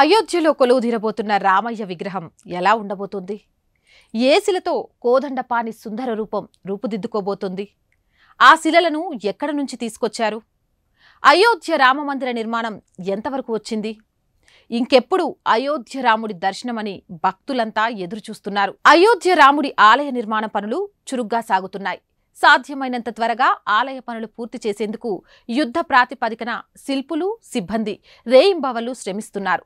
అయోధ్యలో కొలువుదీరబోతున్న రామయ్య విగ్రహం ఎలా ఉండబోతుంది ఏ శిలతో కోదండపాణి సుందర రూపం రూపుదిద్దుకోబోతుంది ఆ శిలలను ఎక్కడ నుంచి తీసుకొచ్చారు అయోధ్య రామమందిర నిర్మాణం ఎంతవరకు వచ్చింది ఇంకెప్పుడు అయోధ్య రాముడి దర్శనమని భక్తులంతా ఎదురుచూస్తున్నారు అయోధ్య రాముడి ఆలయ నిర్మాణ పనులు చురుగ్గా సాగుతున్నాయి సాధ్యమైనంత త్వరగా ఆలయ పనులు పూర్తి చేసేందుకు యుద్ధ ప్రాతిపదికన శిల్పులు సిబ్బంది రేయింబవళ్లు శ్రమిస్తున్నారు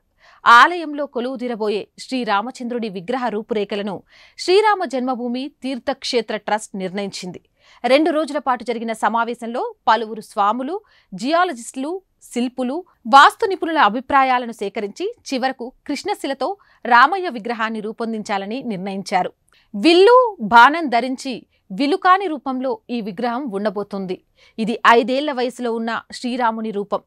ఆలయంలో కొలువుదీరబోయే శ్రీరామచంద్రుడి విగ్రహ రూపురేఖలను శ్రీరామ జన్మభూమి తీర్థక్షేత్ర ట్రస్ట్ నిర్ణయించింది రెండు రోజుల పాటు జరిగిన సమావేశంలో పలువురు స్వాములు జియాలజిస్టులు శిల్పులు వాస్తు నిపుణుల అభిప్రాయాలను సేకరించి చివరకు కృష్ణశిలతో రామయ్య విగ్రహాన్ని రూపొందించాలని నిర్ణయించారు విల్లు బాణం ధరించి విలుకాని రూపంలో ఈ విగ్రహం ఉండబోతుంది ఇది ఐదేళ్ల వయసులో ఉన్న శ్రీరాముని రూపం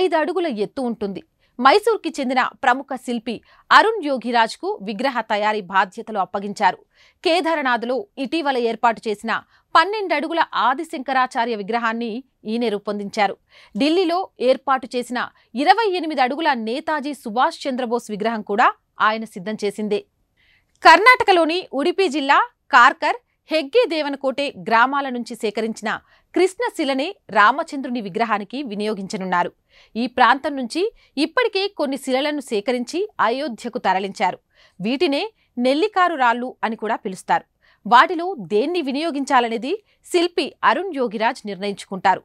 ఐదడుగుల ఎత్తు ఉంటుంది మైసూర్కి చెందిన ప్రముఖ శిల్పి అరుణ్ యోగిరాజ్కు విగ్రహ తయారీ బాధ్యతలు అప్పగించారు కేదారనాథ్లో ఇటీవల ఏర్పాటు చేసిన పన్నెండడుగుల ఆదిశంకరాచార్య విగ్రహాన్ని ఈయన రూపొందించారు ఢిల్లీలో ఏర్పాటు చేసిన ఇరవై ఎనిమిది అడుగుల నేతాజీ సుభాష్ చంద్రబోస్ విగ్రహం కూడా ఆయన సిద్ధం చేసిందే కర్ణాటకలోని ఉడిపి జిల్లా కార్కర్ హెగ్గే దేవనకోటే గ్రామాల నుంచి సేకరించిన కృష్ణశిలనే రామచంద్రుని విగ్రహానికి వినియోగించనున్నారు ఈ ప్రాంతం నుంచి ఇప్పటికే కొన్ని శిలలను సేకరించి అయోధ్యకు తరలించారు వీటినే నెల్లికారు రాళ్ళు అని కూడా పిలుస్తారు వాటిలో దేన్ని వినియోగించాలనేది శిల్పి అరుణ్ యోగిరాజ్ నిర్ణయించుకుంటారు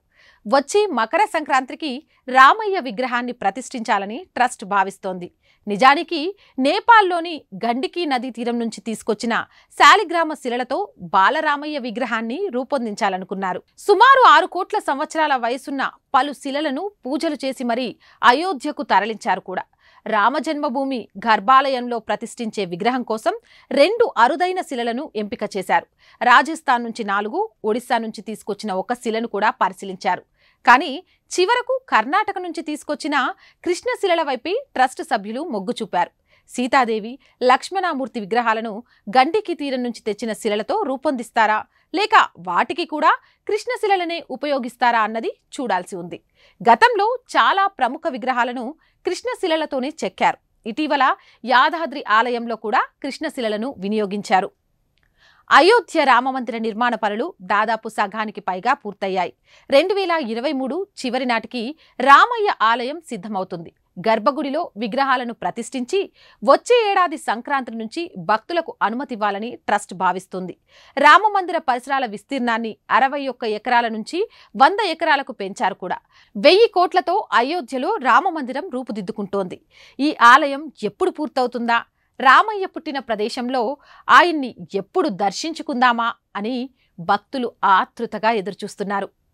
వచ్చే మకర సంక్రాంతికి రామయ్య విగ్రహాన్ని ప్రతిష్ఠించాలని ట్రస్ట్ భావిస్తోంది నిజానికి నేపాల్లోని గండికి నదీ తీరం నుంచి తీసుకొచ్చిన శాలిగ్రామ శిలలతో బాలరామయ్య విగ్రహాన్ని రూపొందించాలనుకున్నారు సుమారు ఆరు కోట్ల సంవత్సరాల వయసున్న పలు శిలలను పూజలు చేసి మరీ అయోధ్యకు తరలించారు కూడా రామజన్మభూమి గర్భాలయంలో ప్రతిష్ఠించే విగ్రహం కోసం రెండు అరుదైన శిలలను ఎంపిక చేశారు రాజస్థాన్ నుంచి నాలుగు ఒడిశా నుంచి తీసుకొచ్చిన ఒక శిలను కూడా పరిశీలించారు కానీ చివరకు కర్ణాటక నుంచి తీసుకొచ్చిన కృష్ణశిలల వైపు ట్రస్ట్ సభ్యులు మొగ్గు చూపారు సీతాదేవి లక్ష్మణామూర్తి విగ్రహాలను గండికి తీరం నుంచి తెచ్చిన శిలలతో రూపొందిస్తారా లేక వాటికి కూడా కృష్ణశిలలనే ఉపయోగిస్తారా అన్నది చూడాల్సి ఉంది గతంలో చాలా ప్రముఖ విగ్రహాలను కృష్ణశిలలతోనే చెక్కారు ఇటీవల యాదాద్రి ఆలయంలో కూడా కృష్ణశిలలను వినియోగించారు అయోధ్య రామమందిర నిర్మాణ పనులు దాదాపు సగానికి పైగా పూర్తయ్యాయి రెండు వేల ఇరవై మూడు చివరి నాటికి రామయ్య ఆలయం సిద్ధమవుతుంది గర్భగుడిలో విగ్రహాలను ప్రతిష్ఠించి వచ్చే ఏడాది సంక్రాంతి నుంచి భక్తులకు అనుమతివ్వాలని ట్రస్ట్ భావిస్తుంది రామమందిర పరిసరాల విస్తీర్ణాన్ని అరవై ఒక్క ఎకరాల నుంచి వంద ఎకరాలకు పెంచారు కూడా వెయ్యి కోట్లతో అయోధ్యలో రామమందిరం రూపుదిద్దుకుంటోంది ఈ ఆలయం ఎప్పుడు పూర్తవుతుందా రామయ్య పుట్టిన ప్రదేశంలో ఆయన్ని ఎప్పుడు దర్శించుకుందామా అని భక్తులు ఆతృతగా ఎదురుచూస్తున్నారు